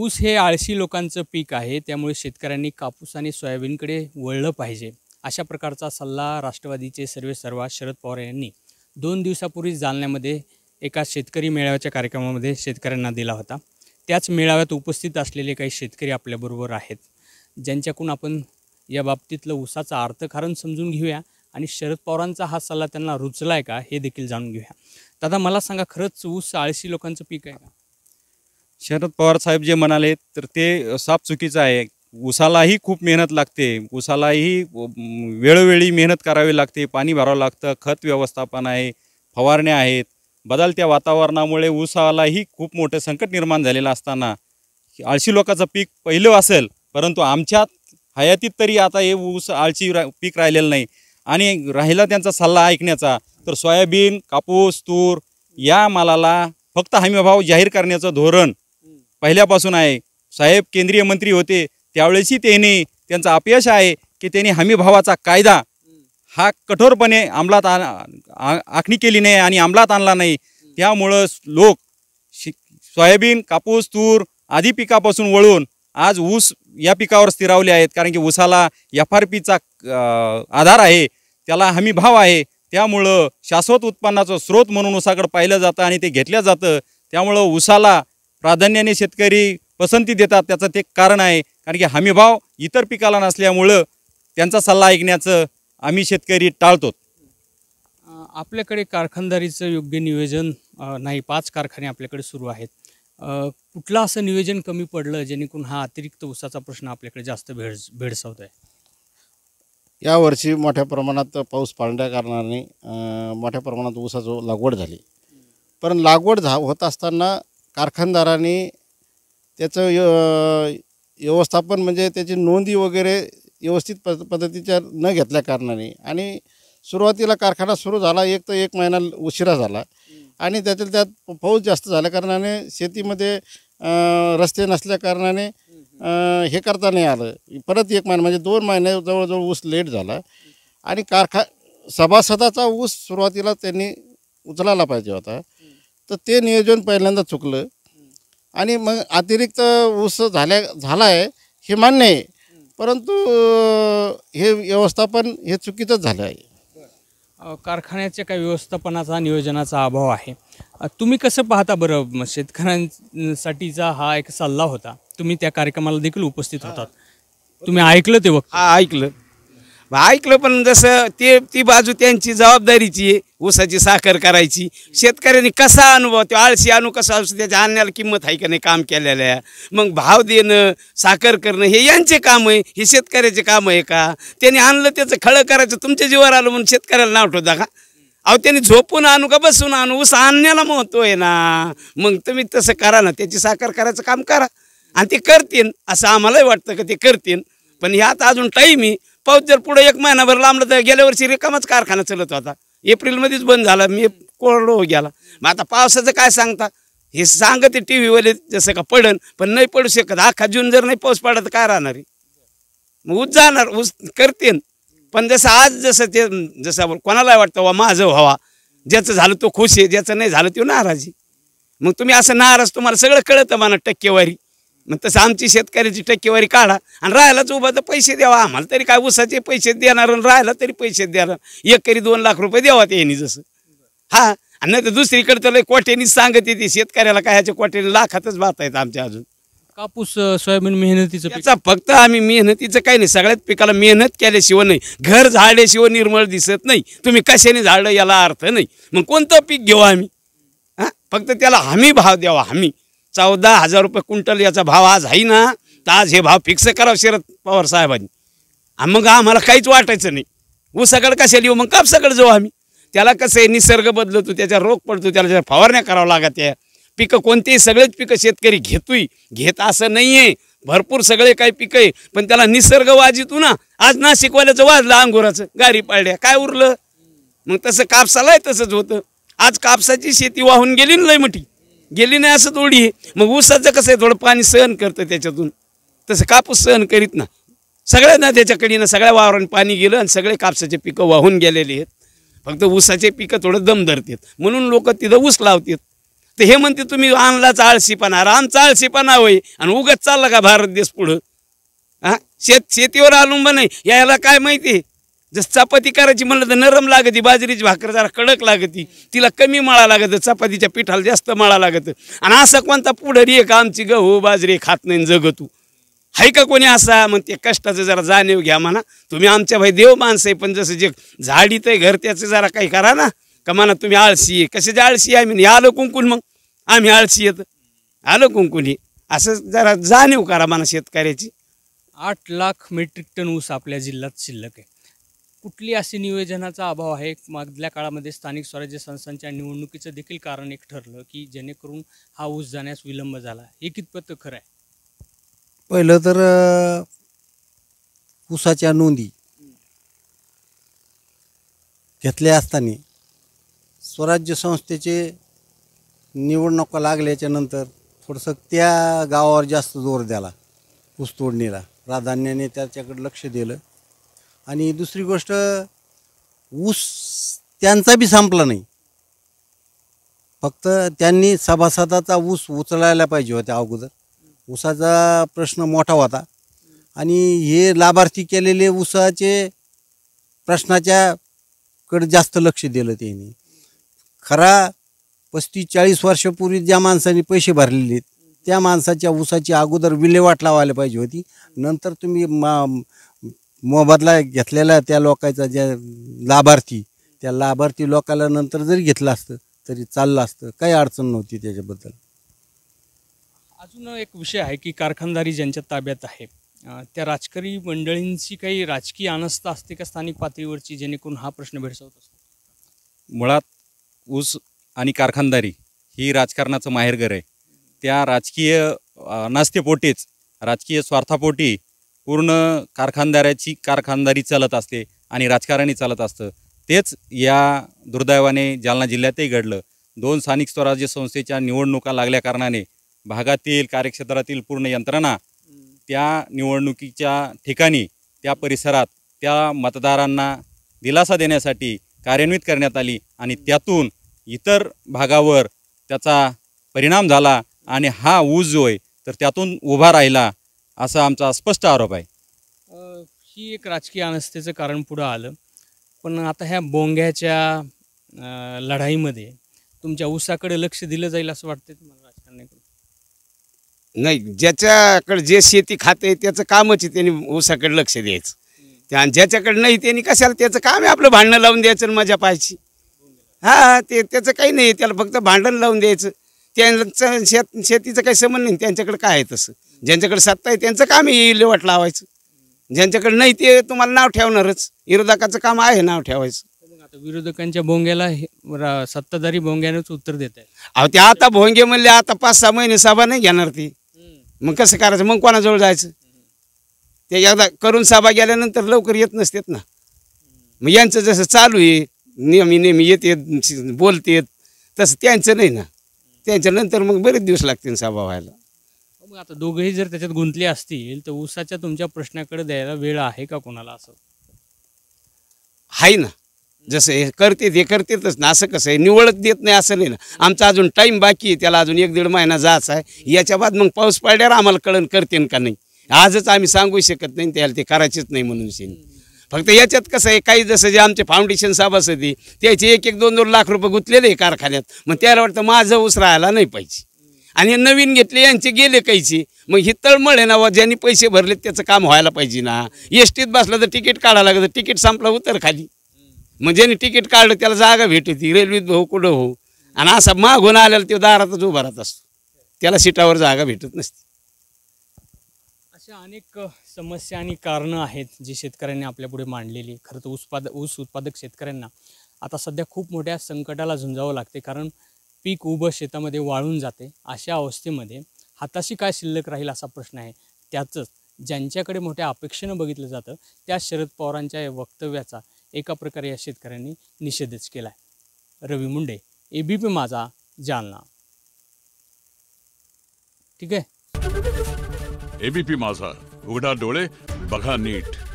ऊस हे आळशी लोकांचं पीक आहे त्यामुळे शेतकऱ्यांनी कापूस आणि सोयाबीनकडे वळलं पाहिजे अशा प्रकारचा सल्ला राष्ट्रवादीचे सर्वे सर्वा शरद पवार यांनी दोन दिवसापूर्वी जालन्यामध्ये एका शेतकरी मेळाव्याच्या कार्यक्रमामध्ये शेतकऱ्यांना दिला होता त्याच मेळाव्यात उपस्थित असलेले काही शेतकरी आपल्याबरोबर आहेत ज्यांच्याकडून आपण या बाबतीतलं ऊसाचं अर्थकारण समजून घेऊया आणि शरद पवारांचा हा सल्ला त्यांना रुचला आहे का हे देखील जाणून घेऊया दादा मला सांगा खरंच ऊस आळशी लोकांचं पीक आहे का शरद पवार साहेब जे म्हणाले तर ते साफ चुकीचं आहे उसालाही खूप मेहनत लागते उसालाही वेळोवेळी मेहनत करावी लागते पाणी भरावं लागतं खत व्यवस्थापन आहे फवारण्या आहेत बदलत्या वातावरणामुळे ऊसालाही खूप मोठं संकट निर्माण झालेलं असताना आळशी लोकाचं पीक पहिलं असेल परंतु आमच्या हयातीत तरी आता हे ऊस आळशी रा पीक राहिलेलं नाही आणि राहिला त्यांचा सल्ला ऐकण्याचा तर सोयाबीन कापूस तूर या मालाला फक्त हमीभाव जाहीर करण्याचं धोरण पहिल्यापासून आहे साहेब केंद्रीय मंत्री होते त्यावेळेसही त्यांनी त्यांचं अपयश आहे की त्यांनी हमी भावाचा कायदा हा कठोरपणे अंमलात आण आखणी केली नाही आणि अंमलात आणला नाही त्यामुळं लोक सोयाबीन कापूस तूर आदी पिकापासून वळून आज ऊस या पिकावर स्थिरावले आहेत कारण की ऊसाला एफ आर पीचा आधार आहे त्याला हमी भाव आहे त्यामुळं शाश्वत उत्पन्नाचा स्रोत म्हणून ऊसाकडं पाहिलं जातं आणि ते घेतलं जातं त्यामुळं ऊसाला प्राधान्याने शेतकरी पसंती देतात त्याचं ते कारण आहे कारण की हमीभाव इतर पिकाला नसल्यामुळं त्यांचा सल्ला ऐकण्याचं आम्ही शेतकरी टाळतो आपल्याकडे कारखानदारीचं योग्य नियोजन नाही पाच कारखाने आपल्याकडे सुरू आहेत कुठलं असं नियोजन कमी पडलं जेणेकरून हा अतिरिक्त ऊसाचा प्रश्न आपल्याकडे जास्त भेड भेडसावत आहे यावर्षी मोठ्या प्रमाणात पाऊस पाडल्या कारणाने मोठ्या प्रमाणात ऊसाचं लागवड झाली पण लागवड झा होत असताना कारखानदाराने त्याचं व्यवस्थापन म्हणजे त्याची नोंदी वगैरे व्यवस्थित प पद्धतीच्या न घेतल्या कारणाने आणि सुरुवातीला कारखाना सुरू झाला एक तर एक महिना उशिरा झाला आणि त्यातील त्यात पाऊस जास्त झाल्याकारणाने शेतीमध्ये रस्ते नसल्याकारणाने हे करता नाही आलं परत एक महिना म्हणजे दोन महिने जवळजवळ ऊस लेट झाला आणि कारखा सभासदाचा ऊस सुरुवातीला त्यांनी उचलायला पाहिजे होता तर ते नियोजन पहिल्यांदा चुकलं आणि मग अतिरिक्त ऊस झाल्या झाला आहे हे मान्य आहे परंतु हे व्यवस्थापन हे चुकीचंच झालं आहे कारखान्याच्या काय व्यवस्थापनाचा नियोजनाचा अभाव आहे तुम्ही कसं पाहता बरं शेतकऱ्यांसाठीचा हा एक सल्ला होता तुम्ही त्या कार्यक्रमाला देखील उपस्थित होतात तुम्ही ऐकलं ते बघ ऐकलं ऐकलं पण जसं ते ती बाजू त्यांची जबाबदारीची आहे ऊसाची साखर करायची शेतकऱ्यांनी कसा अनुभव तो आळशी आणू कसा असू त्याच्या आणण्याला किंमत आहे का नाही काम केलेल्या मग भाव देणं साखर करणं हे यांचे काम आहे हे शेतकऱ्याचे काम आहे का त्यांनी आणलं त्याचं खळं करायचं तुमच्या जीवावर आलं म्हणून शेतकऱ्याला नाव ठेवता का अहो त्यांनी झोपून आणू का बसून आणू ऊस आणण्याला महत्त्व आहे ना मग तुम्ही तसं करा ना त्याची साखर करायचं काम करा आणि ते करतील असं आम्हालाही वाटतं का ते करतील पण ह्यात अजून टाईम आहे पाऊस जर पुढे एक महिनाभर लांबला तर गेल्या वर्षी रिकामाच कारखाना चलत होता एप्रिलमध्येच बंद झाला मी कोरडो गेला मग आता पावसाचं काय सांगता हे सांगते टी व्हीवाले जसं का पडन पण नाही पडू शकत अख्खा जून जर नाही पाऊस पडत तर काय राहणार आहे मग ऊस जाणार ऊस करतेन पण जसं आज जसं ते जसं कोणाला वाटतं वा माझं व्हावा ज्याचं झालं तो खुश आहे ज्याचं नाही झालं तो नाराजी मग तुम्ही असं नाराज तुम्हाला सगळं कळतं मला टक्केवारी मग तसं आमची शेतकऱ्याची टक्केवारी काढा आणि राहायलाच उभा तर पैसे द्यावा आम्हाला तरी काय उसाचे पैसे देणार आणि राहायला तरी पैसे देणार एकरी दोन लाख रुपये द्यावा ते यांनी जसं हा आणि नाही तर दुसरीकडे तर कोट्यानी सांगत येते शेतकऱ्याला काय ह्याच्या कोट्याने लाखातच भात आहेत आमच्या अजून कापूस सोयाबीन मेहनतीचं त्याचा फक्त आम्ही मेहनतीचं काही नाही सगळ्यात पिकाला मेहनत केल्याशिवाय नाही घर झाडल्याशिवाय निर्मळ दिसत नाही तुम्ही कशाने झाडलं याला अर्थ नाही मग कोणतं पीक घेऊ आम्ही हां फक्त त्याला हमी भाव द्यावा हमी चौदा हजार रुपये कुंटल याचा भाव आज आहे ना तर आज हे भाव फिक्स करावं शरद पवार साहेबांनी मग आम्हाला काहीच वाटायचं नाही ऊसाकडं कशा लिहू मग कापसाकडे जाऊ आम्ही त्याला कसं आहे निसर्ग बदलतो त्याचा रोग पडतो त्याला फवारण्या करावं लागत या पिकं कोणतेही सगळेच पिकं शेतकरी घेतोय घेत असं नाही आहे भरपूर सगळे काही पिकं आहे पण त्याला निसर्ग वाजितो ना आज नाशिकवाल्याचं वाजलं अंगोराचं गारी पाळल्या काय उरलं मग तसं कापसाला आहे तसंच होतं आज कापसाची शेती वाहून गेली ना लय मोठी गेली नाही असं थोडी मग ऊसाचं कसं आहे थोडं पाणी सहन करतं त्याच्यातून तसं कापूस सहन करीत ना सगळ्यांना ना सगळ्या वावरांनी पाणी गेलं आणि सगळे कापसाचे पिकं वाहून गेलेले आहेत फक्त ऊसाचे पिकं थोडं दम धरतात म्हणून लोक तिथं ऊस लावतात तर हे म्हणते तुम्ही आणलाच आळशीपणा अरे आमचा होय आणि उगत चालला का भारत देश पुढं हा शेत शेतीवर अवलंबून नाही याला काय माहिती आहे जस चपाती करायची म्हणलं तर नरम लागते बाजरीची भाकर जरा कडक लागती तिला कमी माळा लागत चपातीच्या पिठाला जास्त माळा लागत आणि असं कोणता पुढं रे का आमची गहू बाजरी खात नाही जगतू हाय का कोणी असा मग ते कष्टाचं जरा जाणीव घ्या म्हणा तुम्ही आमच्या भाई देव माणसं आहे पण जसं जे झाडीत आहे घर त्याचं जरा काही करा ना का म्हणा तुम्ही आळशी आहे कशाची आळशी आहे मी आलो कुंकून मग आम्ही आळशी येतं आलो कुंकून हे असं जरा जाणीव करा म्हणा शेतकऱ्याची आठ लाख मेट्रिक टन ऊस आपल्या जिल्ह्यात शिल्लक आहे कुठली असे नियोजनाचा अभाव आहे मागल्या काळामध्ये स्थानिक स्वराज्य संस्थांच्या निवडणुकीचं देखील कारण एक ठरलं की जेणेकरून हा ऊस जाण्यास विलंब झाला हे कितपत खरं आहे पहिलं तर ऊसाच्या नोंदी घेतल्या असताना स्वराज्य संस्थेचे निवडणुका लागल्याच्या नंतर थोडंसं त्या गावावर जास्त जोर द्याला ऊस तोडणीला प्राधान्याने त्याच्याकडे लक्ष दिलं आणि दुसरी गोष्ट ऊस त्यांचा बी संपला नाही फक्त त्यांनी सभासदाचा ऊस उचलायला पाहिजे होत्या अगोदर ऊसाचा प्रश्न मोठा होता आणि हे लाभार्थी केलेले ऊसाचे प्रश्नाच्याकडे जास्त लक्ष दिलं त्यांनी खरा पस्तीस चाळीस वर्षापूर्वी ज्या माणसाने पैसे भरलेले त्या माणसाच्या ऊसाची अगोदर विल्हेवाट लावायला पाहिजे होती नंतर तुम्ही मा मोबदला घेतलेला त्या लोकांचा ज्या लाभार्थी त्या लाभार्थी लोकाला नंतर जरी घेतलं असतं तरी चाललं असतं काही अडचण नव्हती त्याच्याबद्दल अजून एक विषय आहे की कारखानदारी ज्यांच्या ताब्यात आहे त्या राजकारी मंडळींची काही राजकीय अनस्था असते का स्थानिक पातळीवरची जेणेकरून हा प्रश्न भेडसावत असतो मुळात ऊस आणि कारखानदारी ही राजकारणाचं माहेरघर आहे त्या राजकीय नास्तेपोटीच राजकीय स्वार्थापोटी पूर्ण कारखानदाराची कारखानदारी चालत असते आणि राजकारणी चालत असतं तेच या दुर्दैवाने जालना जिल्ह्यातही घडलं दोन स्थानिक स्वराज्य संस्थेच्या निवडणुका लागल्या कारणाने भागातील कार्यक्षेत्रातील पूर्ण यंत्रणा त्या निवडणुकीच्या ठिकाणी त्या परिसरात त्या मतदारांना दिलासा देण्यासाठी कार्यान्वित करण्यात आली आणि त्यातून इतर भागावर त्याचा परिणाम झाला आणि हा ऊस जो आहे तर त्यातून उभा राहिला असा आमचा स्पष्ट आरोप आहे ही एक राजकीय अनस्थेचं कारण पुढं आलं पण आता ह्या बोंग्याच्या लढाईमध्ये तुमच्या उसाकडे लक्ष दिलं जाईल असं वाटतं तुम्हाला राजकारण्याकडून नाही ज्याच्याकडे जे शेती खाते त्याचं कामच आहे त्यांनी ऊसाकडे लक्ष द्यायचं त्या- ज्याच्याकडे नाही त्यांनी कशाला त्याचं काम आहे आपलं भांडणं लावून द्यायचं आणि मजा पाहायची हा ते त्याचं काही नाही त्याला फक्त भांडण लावून द्यायचं त्यांचं शेत शेतीचं काही संबंध नाही त्यांच्याकडे काय आहे तसं ज्यांच्याकडे सत्ता आहे त्यांचं काम आहे इलेवट लावायचं ज्यांच्याकडे नाही ते तुम्हाला नाव ठेवणारच विरोधकाचं काम आहे नाव ठेवायचं विरोधकांच्या भोंग्याला सत्ताधारी भोंग्यानेच उत्तर देत आहे ते आता भोंगे म्हणले आता पाच सहा महिने सभा नाही घेणार ती मग कसं करायचं मग कोणाजवळ जायचं ते एकदा करून सभा गेल्यानंतर लवकर येत नसतेत ना मग यांचं जसं चालू आहे नेहमी नेहमी येते बोलतेत तसं त्यांचं नाही ना त्यांच्यानंतर मग बरेच दिवस लागतील सभा व्हायला मग आता दोघंही जर त्याच्यात गुंतले असतील तर ऊसाच्या तुमच्या प्रश्नाकडे द्यायला वेळ आहे का कोणाला असं आहे ना जसं हे करते हे करतेतच ना असं कसं आहे निवडत देत नाही असं नाही ना आमचा अजून टाईम बाकी आहे त्याला अजून एक दीड महिना जायचा आहे याच्या बाद मग पाऊस पडल्यावर आम्हाला कळण करतेन का नाही आजच आम्ही सांगू शकत नाही त्याला ते करायचेच नाही म्हणून फक्त याच्यात कसं आहे काही जसं जे आमचे फाउंडेशन असते त्याचे एक एक दोन दोन लाख रुपये गुंतलेले कारखान्यात मग त्याला वाटतं माझं उस राहायला नाही पाहिजे आणि नवीन घेतले यांचे गेले काहीचे मग ही तळमळ आहे ना ज्यांनी पैसे भरले त्याचं काम व्हायला पाहिजे ना एस टीत बसलं तर तिकीट काढायला लागतं तिकीट संपलं उतर खाली मग ज्यांनी तिकीट काढलं त्याला जागा भेट होती रेल्वेत हो कुठं हो आणि असा मागून आलेला तो दारातच उभा राहत असतो त्याला सीटावर जागा भेटत नसते अशा अनेक समस्या आणि कारणं आहेत जी शेतकऱ्यांनी आपल्यापुढे मांडलेली खरं तर उत्पाद ऊस उत्पादक शेतकऱ्यांना आता सध्या खूप मोठ्या संकटाला झुंजावं लागते कारण पीक उभं शेतामध्ये वाळून जाते अशा अवस्थेमध्ये हाताशी काय शिल्लक राहील असा प्रश्न आहे त्याचंच ज्यांच्याकडे मोठ्या अपेक्षेनं बघितलं जातं त्या शरद पवारांच्या या वक्तव्याचा एका प्रकारे या शेतकऱ्यांनी निषेधच केला आहे रवी मुंडे ए बी पी माझा जालना ठीक आहे एबीपी माझा उघडा डोळे बघा नीट